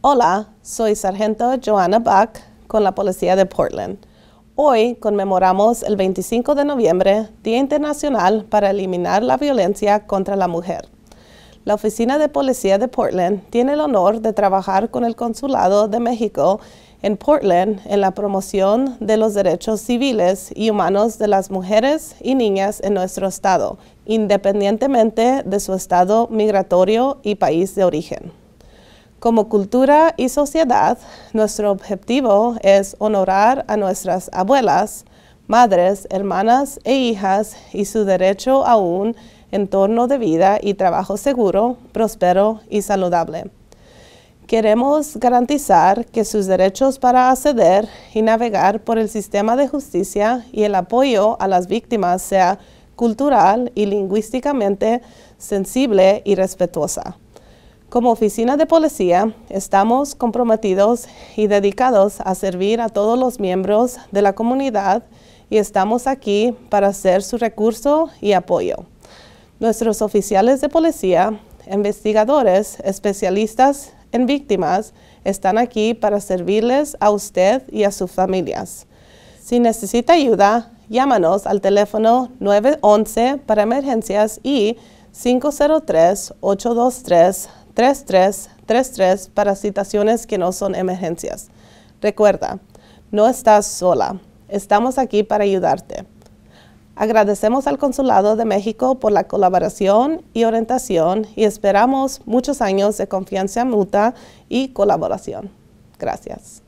Hola, soy Sargento Joanna Bach con la Policía de Portland. Hoy conmemoramos el 25 de noviembre, Día Internacional para Eliminar la Violencia contra la Mujer. La Oficina de Policía de Portland tiene el honor de trabajar con el Consulado de México en Portland en la promoción de los derechos civiles y humanos de las mujeres y niñas en nuestro estado, independientemente de su estado migratorio y país de origen. Como cultura y sociedad, nuestro objetivo es honorar a nuestras abuelas, madres, hermanas e hijas y su derecho a un entorno de vida y trabajo seguro, próspero y saludable. Queremos garantizar que sus derechos para acceder y navegar por el sistema de justicia y el apoyo a las víctimas sea cultural y lingüísticamente sensible y respetuosa. Como oficina de policía, estamos comprometidos y dedicados a servir a todos los miembros de la comunidad y estamos aquí para ser su recurso y apoyo. Nuestros oficiales de policía, investigadores, especialistas en víctimas, están aquí para servirles a usted y a sus familias. Si necesita ayuda, llámanos al teléfono 911 para emergencias y 503-823 3333 para citaciones que no son emergencias. Recuerda, no estás sola. Estamos aquí para ayudarte. Agradecemos al Consulado de México por la colaboración y orientación y esperamos muchos años de confianza mutua y colaboración. Gracias.